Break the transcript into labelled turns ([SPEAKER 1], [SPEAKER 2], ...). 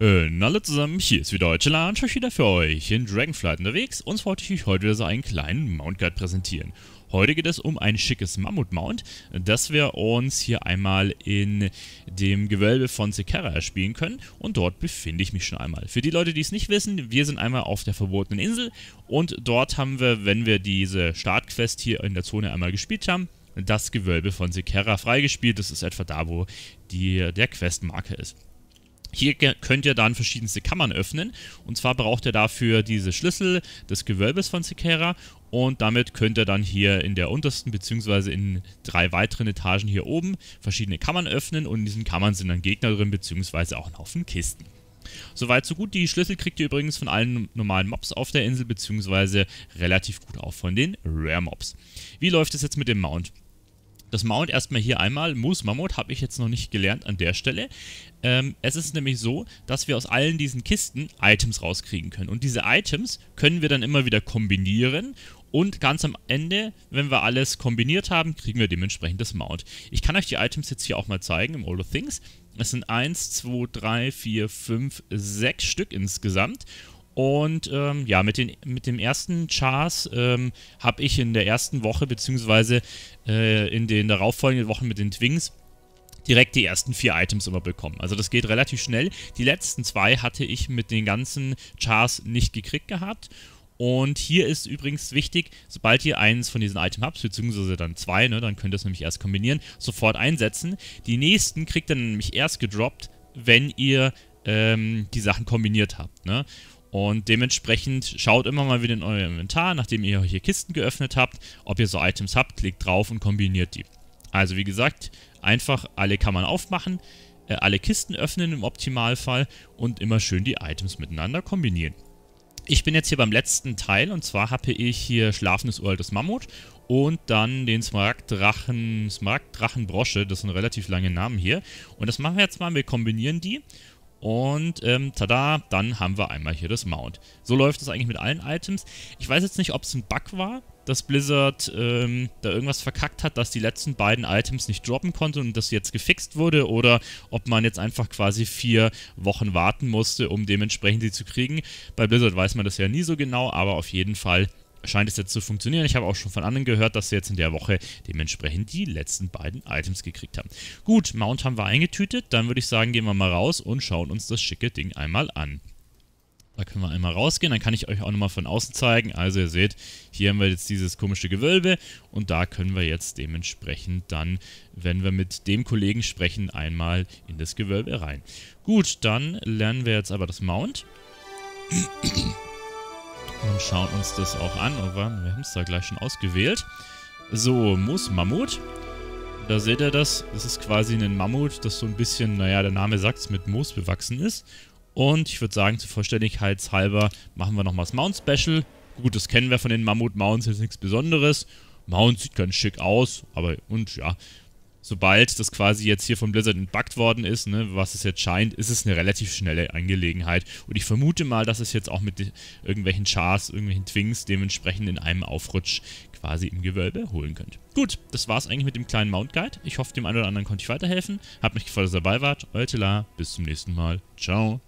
[SPEAKER 1] Äh, hallo zusammen, hier ist wieder Deutsche Lan, wieder für euch in Dragonflight unterwegs und wollte ich euch heute wieder so einen kleinen Mount Guide präsentieren. Heute geht es um ein schickes Mammut-Mount, das wir uns hier einmal in dem Gewölbe von Sekera erspielen können und dort befinde ich mich schon einmal. Für die Leute, die es nicht wissen, wir sind einmal auf der verbotenen Insel und dort haben wir, wenn wir diese Startquest hier in der Zone einmal gespielt haben, das Gewölbe von Sekera freigespielt. Das ist etwa da, wo die, der Questmarker ist. Hier könnt ihr dann verschiedenste Kammern öffnen. Und zwar braucht ihr dafür diese Schlüssel des Gewölbes von Sekera. Und damit könnt ihr dann hier in der untersten bzw. in drei weiteren Etagen hier oben verschiedene Kammern öffnen. Und in diesen Kammern sind dann Gegner drin bzw. auch ein Haufen Kisten. Soweit so gut. Die Schlüssel kriegt ihr übrigens von allen normalen Mobs auf der Insel, beziehungsweise relativ gut auch von den Rare Mobs. Wie läuft es jetzt mit dem Mount? das Mount erstmal hier einmal. Moose Mammut habe ich jetzt noch nicht gelernt an der Stelle. Ähm, es ist nämlich so, dass wir aus allen diesen Kisten Items rauskriegen können. Und diese Items können wir dann immer wieder kombinieren und ganz am Ende, wenn wir alles kombiniert haben, kriegen wir dementsprechend das Mount. Ich kann euch die Items jetzt hier auch mal zeigen im All of Things. Es sind 1, 2, 3, 4, 5, 6 Stück insgesamt. Und ähm, ja, mit, den, mit dem ersten Chars ähm, habe ich in der ersten Woche, beziehungsweise äh, in den darauffolgenden Wochen mit den Twings, direkt die ersten vier Items immer bekommen. Also das geht relativ schnell. Die letzten zwei hatte ich mit den ganzen Chars nicht gekriegt gehabt. Und hier ist übrigens wichtig, sobald ihr eins von diesen Item habt, beziehungsweise dann zwei, ne, dann könnt ihr es nämlich erst kombinieren, sofort einsetzen. Die nächsten kriegt ihr nämlich erst gedroppt, wenn ihr ähm, die Sachen kombiniert habt. Ne? Und dementsprechend schaut immer mal wieder in euer Inventar, nachdem ihr hier Kisten geöffnet habt, ob ihr so Items habt, klickt drauf und kombiniert die. Also wie gesagt, einfach alle Kammern aufmachen, äh, alle Kisten öffnen im Optimalfall und immer schön die Items miteinander kombinieren. Ich bin jetzt hier beim letzten Teil und zwar habe ich hier Schlafendes Uraltes Mammut und dann den Smaragddrachen, Smaragddrachenbrosche, das sind relativ lange Namen hier. Und das machen wir jetzt mal, wir kombinieren die und ähm, tada, dann haben wir einmal hier das Mount. So läuft es eigentlich mit allen Items. Ich weiß jetzt nicht, ob es ein Bug war, dass Blizzard ähm, da irgendwas verkackt hat, dass die letzten beiden Items nicht droppen konnte und das jetzt gefixt wurde oder ob man jetzt einfach quasi vier Wochen warten musste, um dementsprechend sie zu kriegen. Bei Blizzard weiß man das ja nie so genau, aber auf jeden Fall scheint es jetzt zu funktionieren. Ich habe auch schon von anderen gehört, dass sie jetzt in der Woche dementsprechend die letzten beiden Items gekriegt haben. Gut, Mount haben wir eingetütet. Dann würde ich sagen, gehen wir mal raus und schauen uns das schicke Ding einmal an. Da können wir einmal rausgehen, dann kann ich euch auch nochmal von außen zeigen. Also ihr seht, hier haben wir jetzt dieses komische Gewölbe und da können wir jetzt dementsprechend dann, wenn wir mit dem Kollegen sprechen, einmal in das Gewölbe rein. Gut, dann lernen wir jetzt aber das Mount und schauen uns das auch an. Oh, wir haben es da gleich schon ausgewählt. So, Moos Mammut. Da seht ihr das. Das ist quasi ein Mammut, das so ein bisschen, naja, der Name sagt es, mit Moos bewachsen ist. Und ich würde sagen, zur Vollständigkeit halber machen wir nochmal das Mount Special. Gut, das kennen wir von den Mammut Mounts, ist nichts Besonderes. Mount sieht ganz schick aus, aber und ja, sobald das quasi jetzt hier von Blizzard entbuggt worden ist, ne, was es jetzt scheint, ist es eine relativ schnelle Angelegenheit. Und ich vermute mal, dass es jetzt auch mit irgendwelchen Chars, irgendwelchen Twings dementsprechend in einem Aufrutsch quasi im Gewölbe holen könnt. Gut, das war's eigentlich mit dem kleinen Mount Guide. Ich hoffe, dem einen oder anderen konnte ich weiterhelfen. Habt mich gefreut, dass ihr dabei wart. Euer Tela, bis zum nächsten Mal. Ciao.